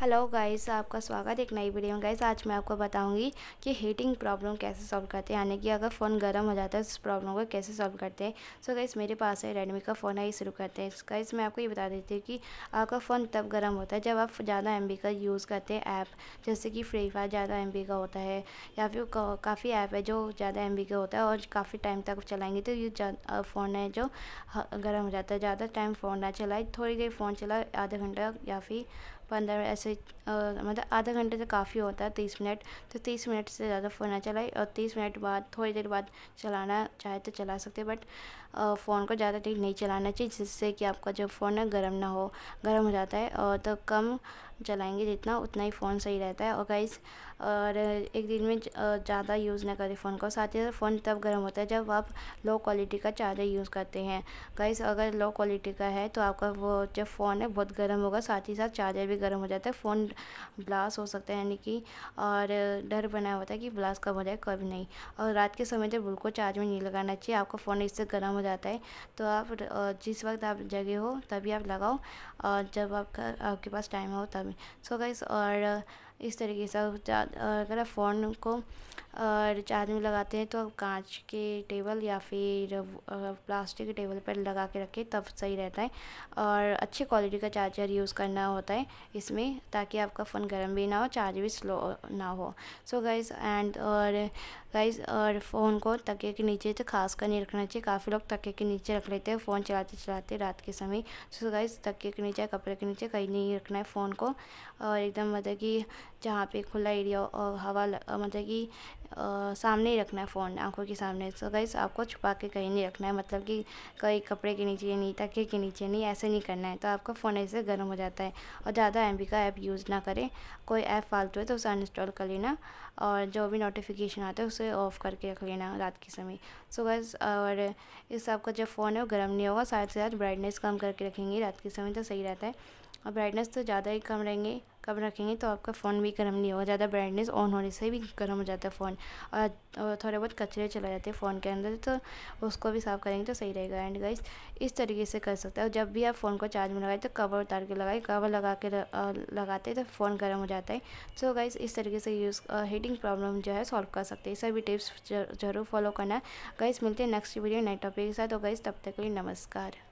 Hello guys आपका स्वागत है एक नई वीडियो में गाइस आज मैं आपको बताऊंगी कि हीटिंग प्रॉब्लम कैसे सॉल्व करते हैं यानी कि अगर फ़ोन गर्म हो जाता है उस तो प्रॉब्लम को कैसे सॉल्व करते हैं सो गाइस मेरे पास है रेडमी का फ़ोन है ये शुरू करते हैं गाइस मैं आपको ये बता देती हूँ कि आपका फ़ोन तब गर्म होता है जब आप ज़्यादा एम का यूज़ करते हैं ऐप जैसे कि फ्री फायर ज़्यादा एम का होता है या फिर काफ़ी ऐप है जो ज़्यादा एम का होता है और काफ़ी टाइम तक चलाएँगे तो ये फ़ोन है जो गर्म हो जाता है ज़्यादा टाइम फ़ोन ना चलाए थोड़ी देर फ़ोन चलाए आधा घंटा या फिर पंद्रह मिनट ऐसे मतलब आधा घंटे से काफ़ी होता है तीस मिनट तो तीस मिनट से ज़्यादा फ़ोन ना चलाए और तीस मिनट बाद थोड़ी देर बाद चलाना चाहे तो चला सकते बट फ़ोन को ज़्यादा देर नहीं चलाना चाहिए जिससे कि आपका जो फ़ोन है गर्म ना हो गर्म हो जाता है और तो कम जलाएंगे जितना उतना ही फ़ोन सही रहता है और गाइस और एक दिन में ज़्यादा यूज़ ना करें फ़ोन को साथ ही साथ फ़ोन तब गर्म होता है जब आप लो क्वालिटी का चार्जर यूज़ करते हैं गाइस अगर लो क्वालिटी का है तो आपका वो जो फ़ोन है बहुत गर्म होगा साथ ही साथ चार्जर भी गर्म हो जाता है फ़ोन ब्लास्ट हो सकता है यानी कि और डर बना होता है कि ब्लास्ट कब हो जाए कभी नहीं और रात के समय जब बिल्कुल चार्ज में नहीं लगाना चाहिए आपका फ़ोन इससे गर्म हो जाता है तो आप जिस वक्त आप जगह हो तभी आप लगाओ और जब आपका आपके पास टाइम हो तब so guys are. इस तरीके से अगर आप फ़ोन को रिचार्ज में लगाते हैं तो आप कांच के टेबल या फिर प्लास्टिक के टेबल पर लगा के रखें तब सही रहता है और अच्छी क्वालिटी का चार्जर यूज़ करना होता है इसमें ताकि आपका फ़ोन गर्म भी ना हो चार्ज भी स्लो ना हो सो गाइज एंड और गाइज और फ़ोन को तके के नीचे तो खास कर नहीं रखना चाहिए काफ़ी लोग तके के नीचे रख लेते हैं फ़ोन चलाते चलाते रात के समय सो गाइज तके के नीचे कपड़े के नीचे कहीं नहीं रखना है फ़ोन को और एकदम मतलब कि जहाँ पे खुला एरिया और हवा मतलब कि सामने ही रखना है फ़ोन आंखों के सामने सो गई आपको छुपा के कहीं नहीं रखना है मतलब कि कहीं कपड़े के नीचे नहीं तके के नीचे नहीं ऐसे नहीं करना है तो आपका फ़ोन ऐसे गर्म हो जाता है और ज़्यादा एम का ऐप यूज़ ना करें कोई ऐप फालतू है तो उसे अनइंस्टॉल कर लेना और जो भी नोटिफिकेशन आता है उसे ऑफ़ करके रख लेना रात के समय सो गैस और इससे आपका जो फ़ोन है वो गर्म नहीं होगा साथ साथ ब्राइटनेस कम करके रखेंगे रात के समय तो सही रहता है और ब्राइटनेस तो ज़्यादा ही कम रहेंगे कब रखेंगे तो आपका फ़ोन भी गर्म नहीं होगा ज़्यादा ब्राइटनेस ऑन होने से भी गर्म हो जाता है फ़ोन और थोड़े बहुत कचरे चले जाते हैं फ़ोन के अंदर तो उसको भी साफ़ करेंगे तो सही रहेगा एंड गाइस इस तरीके से कर सकते हैं और जब भी आप फ़ोन को चार्ज में लगाए तो कवर उतार के लगाए कवर लगा के लगाते तो फ़ोन गर्म हो जाता है सो तो गाइस इस तरीके से यूज़ हीटिंग प्रॉब्लम जो है सॉल्व कर सकते हैं सभी टिप्स जरूर फॉलो करना गाइस मिलते हैं नेक्स्ट वीडियो नए टॉपिक के साथ तो गाइस तब तक के लिए नमस्कार